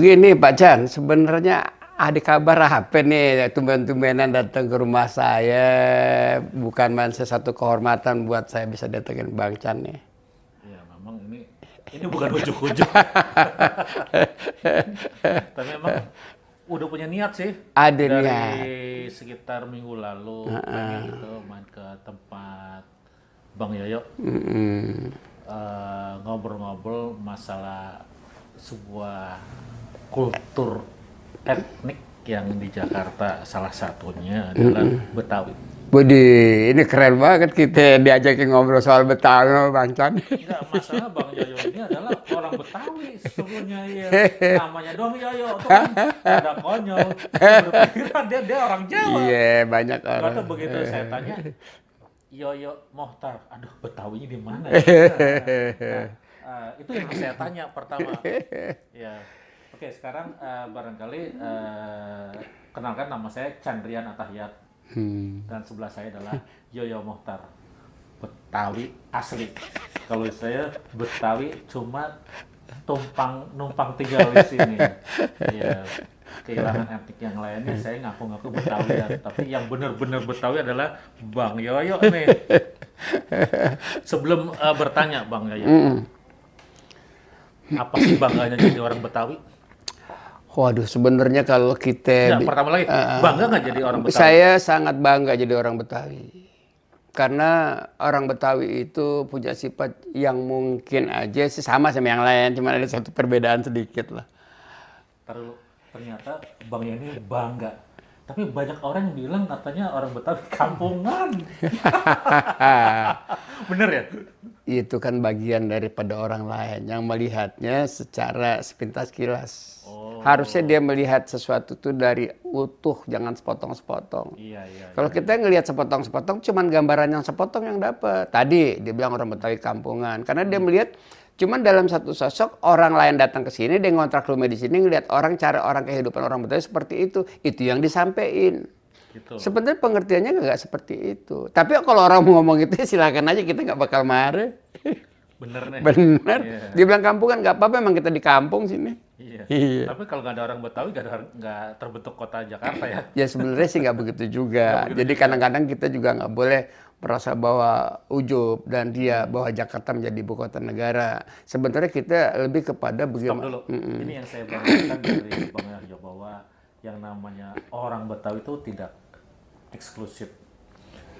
Begini Pak Chan, sebenarnya ada kabar apa nih tumben-tumbenan datang ke rumah saya. Bukan main satu kehormatan buat saya bisa datangin Bang Chan nih. Ya memang ini ini bukan ujuk-ujuk. Tapi memang udah punya niat sih. Ada dari niat. sekitar minggu lalu uh -uh. itu main ke tempat Bang Yoyo. ngobrol eh, ngobrol-ngobrol -hmm. uh, masalah sebuah kultur etnik yang di Jakarta salah satunya adalah mm -hmm. Betawi. Budi, ini keren banget kita diajakin ngobrol soal Betawi oh, Bang Chan. Enggak, masalah Bang Jojo ini adalah orang Betawi sebelumnya. ya. Namanya doang Yoyo, itu kan ada konyol. Berpikiran dia, dia orang Jawa. Iya, yeah, banyak orang. Lalu begitu saya tanya, Yoyo Mohtar, aduh Betawinya di mana ya? nah, eh, itu yang saya tanya pertama. Ya Oke, sekarang uh, barangkali uh, kenalkan nama saya Chandrian Atahiyat. Hmm. Dan sebelah saya adalah Yoyo Mohtar. Betawi asli. Kalau saya Betawi cuma tumpang numpang tinggal di sini. Ya, kehilangan etik yang lainnya saya ngaku-ngaku Betawi ya. tapi yang benar-benar Betawi adalah Bang Yoyo nih. Sebelum uh, bertanya Bang Yoyo. Hmm. Apa sih bangganya jadi orang Betawi? Waduh, sebenarnya kalau kita nah, pertama lagi uh, bangga nggak jadi orang Betawi? Saya sangat bangga jadi orang Betawi karena orang Betawi itu punya sifat yang mungkin aja sih sama sama yang lain, cuma ada satu perbedaan sedikit lah. ternyata Bang ini bangga tapi banyak orang yang bilang katanya orang Betawi kampungan. Bener ya? Itu kan bagian daripada orang lain yang melihatnya secara sepintas kilas. Oh. Harusnya dia melihat sesuatu itu dari utuh, jangan sepotong-sepotong. Iya, iya, iya. Kalau iya. kita ngelihat sepotong-sepotong, cuman gambaran yang sepotong yang dapat. Tadi dia bilang orang Betawi kampungan, karena dia hmm. melihat Cuman dalam satu sosok orang lain datang ke sini, dia ngontrak rumah di sini, ngeliat orang cara orang kehidupan orang Betawi seperti itu, itu yang disampaikan. Gitu. Sebenarnya pengertiannya nggak seperti itu. Tapi kalau orang mau ngomong itu silakan aja kita nggak bakal marah. Bener nih. Bener. Yeah. kampung kan nggak apa-apa, emang kita di kampung sini. Iya. iya. Tapi kalau nggak ada orang Betawi nggak nggak terbentuk kota Jakarta ya. ya sebenarnya sih nggak begitu juga. Gak begitu Jadi kadang-kadang kita juga nggak boleh merasa bahwa ujub dan dia hmm. bahwa Jakarta menjadi ibu kota negara. Sebenarnya kita lebih kepada bagaimana. dulu. Mm -mm. Ini yang saya banggakan dari Bang Yarjo bahwa yang namanya orang Betawi itu tidak eksklusif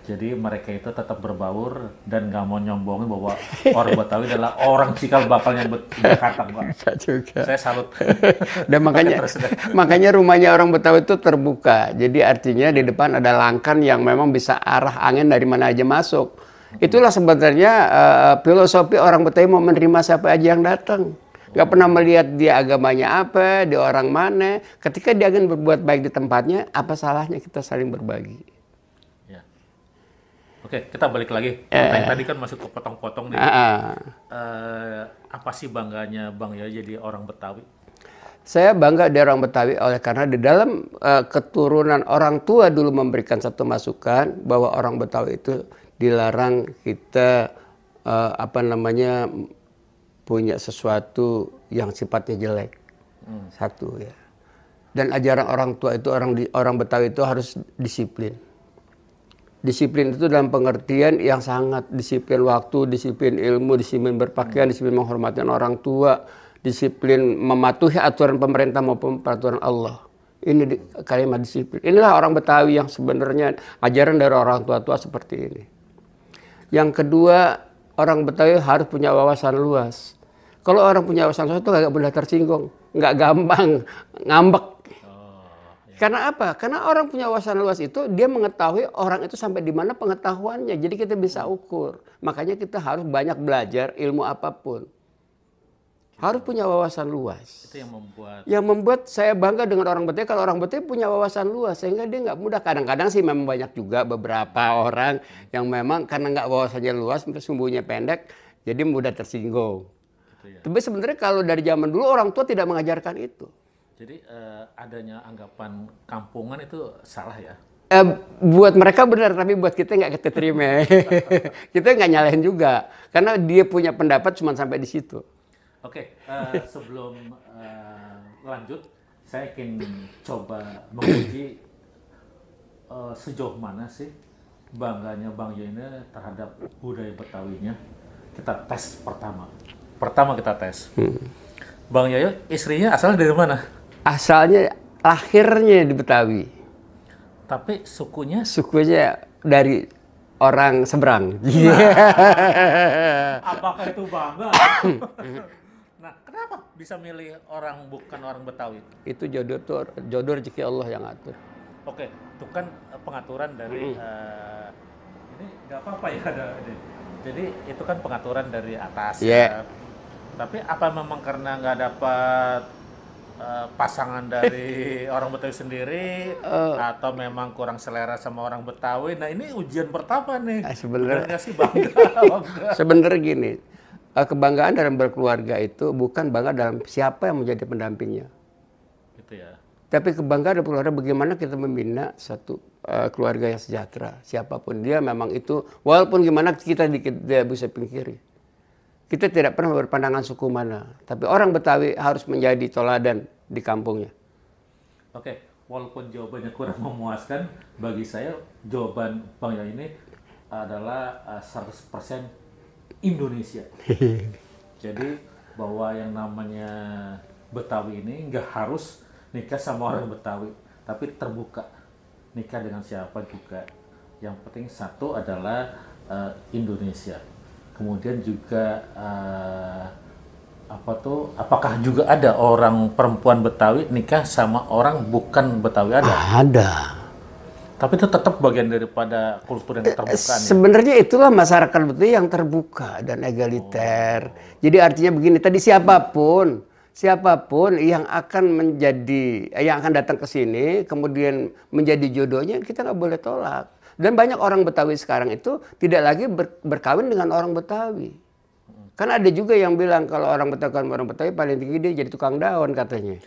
jadi mereka itu tetap berbaur dan nggak mau nyombongin bahwa orang Betawi adalah orang cikal bakalnya Jakarta, Pak. Bisa juga. Saya salut. dan makanya makanya rumahnya orang Betawi itu terbuka. Jadi artinya di depan ada langkan yang memang bisa arah angin dari mana aja masuk. Itulah sebenarnya uh, filosofi orang Betawi mau menerima siapa aja yang datang. Gak pernah melihat dia agamanya apa, dia orang mana. Ketika dia ingin berbuat baik di tempatnya, apa salahnya kita saling berbagi? Oke, kita balik lagi. Ya, yang ya. Tadi kan masih ke potong-potong Uh, uh, eh, apa sih bangganya Bang ya jadi orang Betawi? Saya bangga dari orang Betawi oleh karena di dalam uh, keturunan orang tua dulu memberikan satu masukan bahwa orang Betawi itu dilarang kita uh, apa namanya punya sesuatu yang sifatnya jelek. Hmm. Satu ya. Dan ajaran orang tua itu orang di, orang Betawi itu harus disiplin disiplin itu dalam pengertian yang sangat disiplin waktu, disiplin ilmu, disiplin berpakaian, disiplin menghormati orang tua, disiplin mematuhi aturan pemerintah maupun peraturan Allah. Ini di, kalimat disiplin. Inilah orang Betawi yang sebenarnya ajaran dari orang tua-tua seperti ini. Yang kedua, orang Betawi harus punya wawasan luas. Kalau orang punya wawasan luas itu nggak mudah tersinggung, nggak gampang ngambek karena apa? Karena orang punya wawasan luas itu dia mengetahui orang itu sampai di mana pengetahuannya. Jadi kita bisa ukur. Makanya kita harus banyak belajar ilmu apapun. Harus punya wawasan luas. Itu yang membuat yang membuat saya bangga dengan orang Betawi kalau orang Betawi punya wawasan luas sehingga dia nggak mudah. Kadang-kadang sih memang banyak juga beberapa orang yang memang karena nggak wawasannya luas, sumbunya pendek, jadi mudah tersinggung. ya. Tapi sebenarnya kalau dari zaman dulu orang tua tidak mengajarkan itu. Jadi uh, adanya anggapan kampungan itu salah ya? Uh, buat mereka benar, tapi buat kita nggak keterima. kita nggak nyalahin juga, karena dia punya pendapat cuma sampai di situ. Oke, okay, uh, eh, sebelum uh, lanjut, saya ingin coba menguji uh, sejauh mana sih bangganya Bang Yene terhadap budaya Betawinya. Kita tes pertama. Pertama kita tes. Hmm. Bang Yoyo, istrinya asal dari mana? asalnya lahirnya di Betawi. Tapi sukunya? Sukunya dari orang seberang. Yeah. Apakah itu bangga? nah, kenapa bisa milih orang bukan orang Betawi? Itu jodoh tuh jodoh rezeki Allah yang atur. Oke, itu kan pengaturan dari mm. uh, ini nggak apa-apa ya ada ini. Jadi itu kan pengaturan dari atas. Yeah. Ya. Tapi apa memang karena nggak dapat Eh, pasangan dari orang Betawi sendiri uh, atau memang kurang selera sama orang Betawi. Nah ini ujian pertama nih. Eh, sebenarnya sih bangga. bangga. Sebenarnya gini, kebanggaan dalam berkeluarga itu bukan bangga dalam siapa yang menjadi pendampingnya. Gitu ya. Tapi kebanggaan dalam keluarga bagaimana kita membina satu uh, keluarga yang sejahtera. Siapapun dia memang itu, walaupun gimana kita dikit dia bisa pikirin. Kita tidak pernah berpandangan suku mana, tapi orang Betawi harus menjadi toladan di kampungnya. Oke, walaupun jawabannya kurang memuaskan, bagi saya jawaban Bang Yang ini adalah 100% eh, Indonesia. Jadi bahwa yang namanya Betawi ini nggak harus nikah sama orang Betawi, tapi terbuka nikah dengan siapa juga. Yang penting satu adalah uh, Indonesia kemudian juga uh, apa tuh apakah juga ada orang perempuan Betawi nikah sama orang bukan Betawi ada? Ada. Tapi itu tetap bagian daripada kultur yang terbuka. Sebenarnya ya? itulah masyarakat betul yang terbuka dan egaliter. Oh. Jadi artinya begini, tadi siapapun, siapapun yang akan menjadi, yang akan datang ke sini, kemudian menjadi jodohnya, kita nggak boleh tolak dan banyak orang Betawi sekarang itu tidak lagi ber, berkawin dengan orang Betawi. Kan ada juga yang bilang kalau orang Betawi kan orang Betawi paling tinggi dia jadi tukang daun katanya.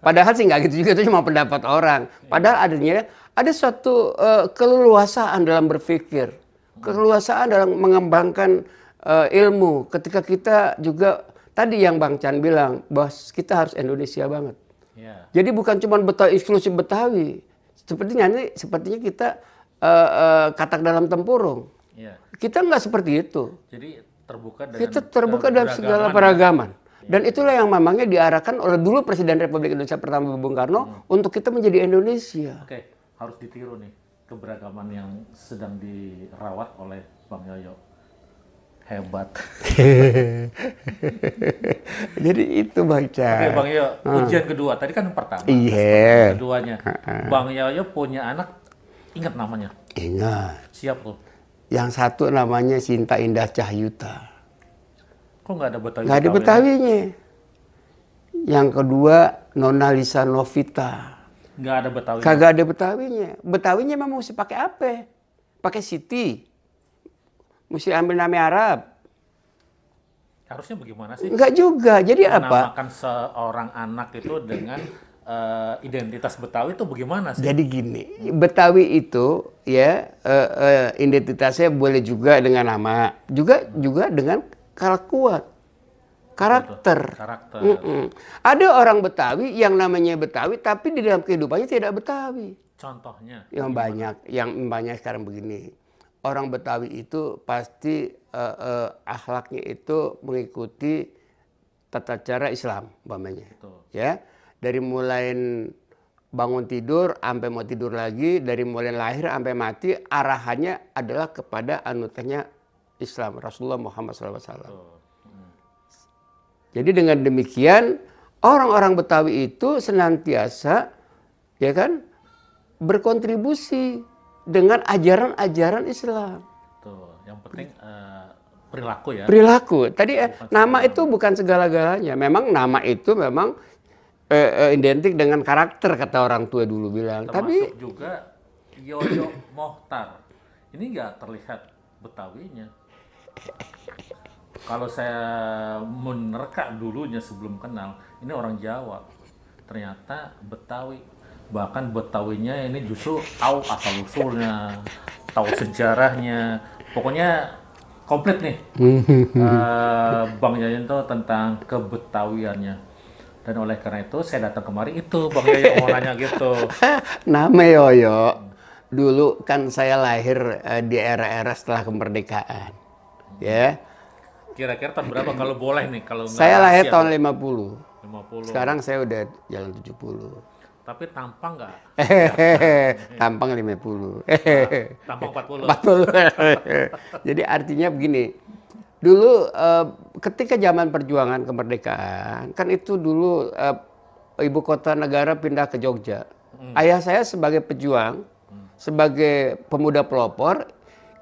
Padahal sih nggak gitu juga itu cuma pendapat orang. Padahal adanya ada suatu uh, keleluasaan dalam berpikir, keleluasaan dalam mengembangkan uh, ilmu. Ketika kita juga tadi yang Bang Chan bilang bahwa kita harus Indonesia banget. Iya. Jadi bukan cuma Betawi eksklusif Betawi. Sepertinya ini sepertinya kita uh, katak dalam tempurung. Ya. Kita nggak seperti itu. Jadi terbuka dengan kita terbuka dalam segala peragaman. Ya? Iya. Dan itulah yang memangnya diarahkan oleh dulu Presiden Republik Indonesia pertama Bung Karno hmm. untuk kita menjadi Indonesia. Oke, harus ditiru nih keberagaman yang sedang dirawat oleh Bang Yoyo. Hebat. Jadi itu Bang Oke Bang Yoyo, hmm. ujian hmm. kedua. Tadi kan pertama. Iya. Yeah. Keduanya. Bang Yoyo punya anak Ingat namanya? Ingat. Siap tuh. Yang satu namanya Sinta Indah Cahyuta. Kok nggak ada Betawi? Nggak ada Betawinya. Yang kedua Nona Lisa Novita. Nggak ada Betawi. Kagak ada Betawinya. Betawinya memang mesti pakai apa? Pakai Siti. Mesti ambil nama Arab. Harusnya bagaimana sih? Enggak juga. Jadi Menamakan apa? Menamakan seorang anak itu dengan uh, identitas Betawi itu bagaimana sih? Jadi gini, Betawi itu ya uh, uh, identitasnya boleh juga dengan nama, juga hmm. juga dengan kelakuan, karakter. karakter. Mm -mm. Ada orang Betawi yang namanya Betawi tapi di dalam kehidupannya tidak Betawi. Contohnya? Yang gimana? banyak, yang banyak sekarang begini. Orang Betawi itu pasti uh, uh, akhlaknya itu mengikuti tata cara Islam, umpamanya. Ya dari mulai bangun tidur sampai mau tidur lagi dari mulai lahir sampai mati arahannya adalah kepada anutahnya Islam Rasulullah Muhammad SAW. Jadi dengan demikian orang-orang Betawi itu senantiasa ya kan berkontribusi dengan ajaran-ajaran Islam. Tuh, yang penting uh, perilaku ya. Perilaku. Tadi eh, nama itu bukan segala-galanya. Memang nama itu memang eh, eh, identik dengan karakter kata orang tua dulu bilang. Termasuk Tapi juga Yoyo Mohtar. Ini nggak terlihat Betawinya. Kalau saya menerka dulunya sebelum kenal, ini orang Jawa. Ternyata Betawi. Bahkan Betawinya ini justru tahu asal usulnya, tahu sejarahnya. Pokoknya komplit nih. uh, Bang Yayan tentang kebetawiannya dan oleh karena itu saya datang kemari itu Bang Yoyo mau nanya gitu. Nama Yoyo dulu kan saya lahir uh, di era-era setelah kemerdekaan. Hmm. Ya. Kira-kira tahun berapa kalau boleh nih kalau Saya lahir tahun 50. 50. Sekarang saya udah jalan 70. Tapi tampang nggak? tampang 50. Nah, tampang 40. 40. Jadi artinya begini, Dulu uh, ketika zaman perjuangan kemerdekaan, kan itu dulu uh, ibu kota negara pindah ke Jogja. Hmm. Ayah saya sebagai pejuang, hmm. sebagai pemuda pelopor,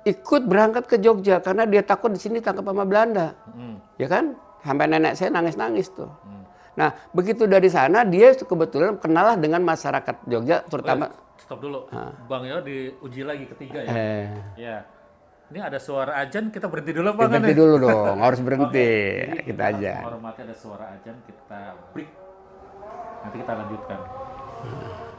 ikut berangkat ke Jogja karena dia takut di sini tangkap sama Belanda. Hmm. Ya kan? Sampai nenek saya nangis-nangis tuh. Hmm. Nah, begitu dari sana dia kebetulan kenalah dengan masyarakat Jogja terutama oh, stop dulu. Ha. Bang ya diuji lagi ketiga ya. Eh. Ya ini ada suara ajan kita berhenti dulu pak. Berhenti dulu dong, harus berhenti. okay. kita, kita aja. Hormati ada suara ajan kita break. Nanti kita lanjutkan. Hmm.